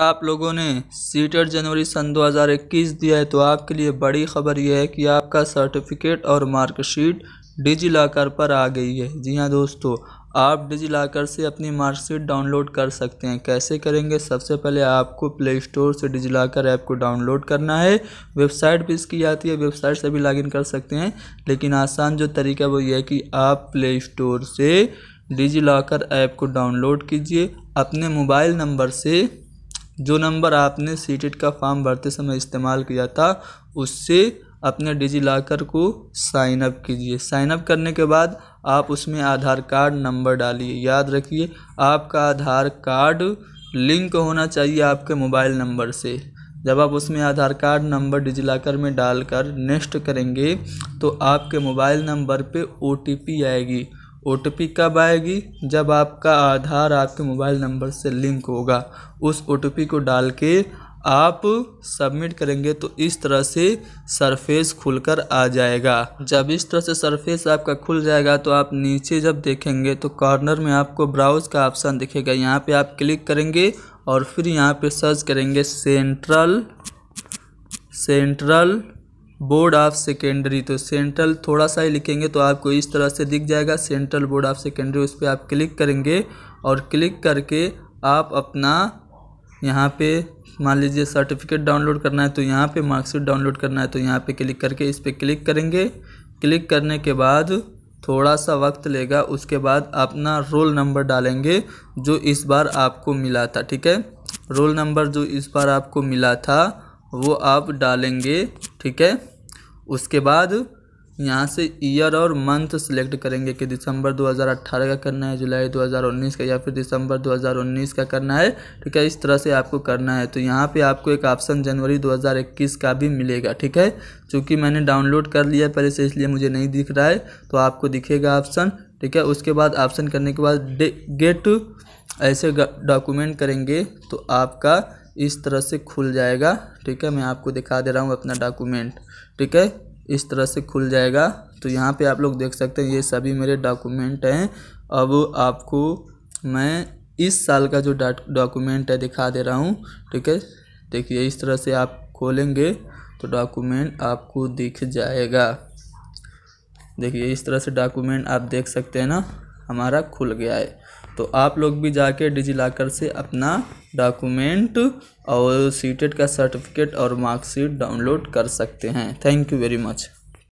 आप लोगों ने सीटर जनवरी सन 2021 दिया है तो आपके लिए बड़ी खबर यह है कि आपका सर्टिफिकेट और मार्कशीट डिजी लॉकर पर आ गई है जी हाँ दोस्तों आप डिजी लॉकर से अपनी मार्कशीट डाउनलोड कर सकते हैं कैसे करेंगे सबसे पहले आपको प्ले स्टोर से डिजी लॉकर ऐप को डाउनलोड करना है वेबसाइट भी इसकी आती है वेबसाइट से भी लॉगिन कर सकते हैं लेकिन आसान जो तरीका वो ये है कि आप प्ले स्टोर से डिजी लॉकर ऐप को डाउनलोड कीजिए अपने मोबाइल नंबर से जो नंबर आपने सी e का फॉर्म भरते समय इस्तेमाल किया था उससे अपने डिजी लॉकर को साइन अप कीजिए साइन अप करने के बाद आप उसमें आधार कार्ड नंबर डालिए याद रखिए आपका आधार कार्ड लिंक होना चाहिए आपके मोबाइल नंबर से जब आप उसमें Aadhaar card number DigiLocker में डालकर नेक्स्ट करेंगे तो आपके मोबाइल नंबर पे ओ आएगी ओ टी पी कब आएगी जब आपका आधार आपके मोबाइल नंबर से लिंक होगा उस ओ टी पी को डाल के आप सबमिट करेंगे तो इस तरह से सरफेस खुलकर आ जाएगा जब इस तरह से सरफेस आपका खुल जाएगा तो आप नीचे जब देखेंगे तो कॉर्नर में आपको ब्राउज का ऑप्शन दिखेगा यहाँ पे आप क्लिक करेंगे और फिर यहाँ पे सर्च करेंगे central central board of secondary तो सेंट्रल थोड़ा सा ही लिखेंगे तो आपको इस तरह से दिख जाएगा सेंट्रल बोर्ड ऑफ सेकेंडरी उस पर आप क्लिक करेंगे और क्लिक करके आप अपना यहाँ पे मान लीजिए सर्टिफिकेट डाउनलोड करना है तो यहाँ पे मार्कशीट डाउनलोड करना है तो यहाँ पे क्लिक करके इस पर क्लिक करेंगे क्लिक करने के बाद थोड़ा सा वक्त लेगा उसके बाद अपना रोल नंबर डालेंगे जो इस बार आपको मिला था ठीक है रोल नंबर जो इस बार आपको मिला था वो आप डालेंगे ठीक है उसके बाद यहाँ से ईयर और मंथ सेलेक्ट करेंगे कि दिसंबर 2018 का करना है जुलाई 2019 का या फिर दिसंबर 2019 का करना है ठीक है इस तरह से आपको करना है तो यहाँ पे आपको एक ऑप्शन जनवरी 2021 का भी मिलेगा ठीक है चूँकि मैंने डाउनलोड कर लिया पहले से इसलिए मुझे नहीं दिख रहा है तो आपको दिखेगा ऑप्शन ठीक है उसके बाद ऑप्शन करने के बाद गेट ऐसे डॉक्यूमेंट करेंगे तो आपका इस तरह से खुल जाएगा ठीक है मैं आपको दिखा दे रहा हूँ अपना डॉक्यूमेंट ठीक है इस तरह से खुल जाएगा तो यहाँ पे आप लोग देख सकते हैं ये सभी मेरे डॉक्यूमेंट हैं अब आपको मैं इस साल का जो डॉक्यूमेंट है दिखा दे रहा हूँ ठीक है देखिए इस तरह से आप खोलेंगे तो डॉक्यूमेंट आपको दिख जाएगा देखिए इस तरह से डॉक्यूमेंट आप देख सकते हैं ना हमारा खुल गया है तो आप लोग भी जाके डिजी लॉकर से अपना डॉक्यूमेंट और सीटेट का सर्टिफिकेट और मार्कशीट डाउनलोड कर सकते हैं थैंक यू वेरी मच